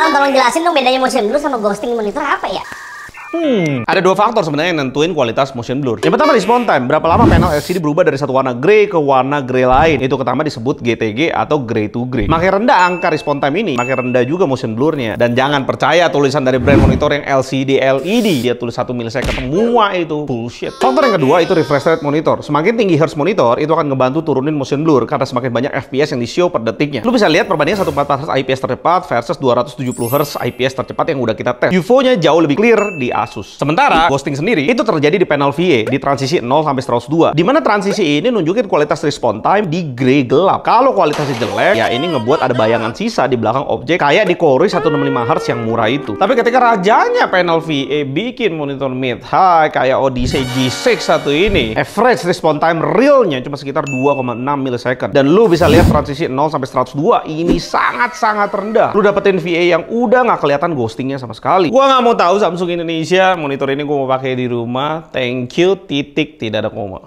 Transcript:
Bang, tolong jelasin dong bedanya motion blur sama ghosting monitor apa ya? Hmm, ada dua faktor sebenarnya yang nentuin kualitas motion blur. Yang pertama response time, berapa lama panel LCD berubah dari satu warna grey ke warna grey lain. Itu pertama disebut GTG atau grey to grey. Makin rendah angka respon time ini, makin rendah juga motion blurnya. Dan jangan percaya tulisan dari brand monitor yang LCD LED, dia tulis satu milisecond semua itu bullshit. Faktor yang kedua itu refresh rate monitor. Semakin tinggi hertz monitor, itu akan ngebantu turunin motion blur karena semakin banyak FPS yang di show per detiknya. Lu bisa lihat perbandingan 144 Hz IPS tercepat versus 270 Hz IPS tercepat yang udah kita tes. UFO-nya jauh lebih clear di Asus. Sementara ghosting sendiri itu terjadi di panel VA di transisi 0 sampai 102 di mana transisi ini nunjukin kualitas respon time di gray gelap. Kalau kualitasnya jelek ya ini ngebuat ada bayangan sisa di belakang objek kayak di Corey 165 Hz yang murah itu. Tapi ketika rajanya panel VA bikin monitor mid high kayak Odyssey G6 satu ini, average respon time realnya cuma sekitar 2,6 millisecond dan lu bisa lihat transisi 0 sampai 102 ini sangat-sangat rendah. Lu dapetin VA yang udah nggak kelihatan ghostingnya sama sekali. Gua nggak mau tahu Samsung Indonesia Indonesia, monitor ini gue mau pakai di rumah. Thank you, titik, tidak ada koma.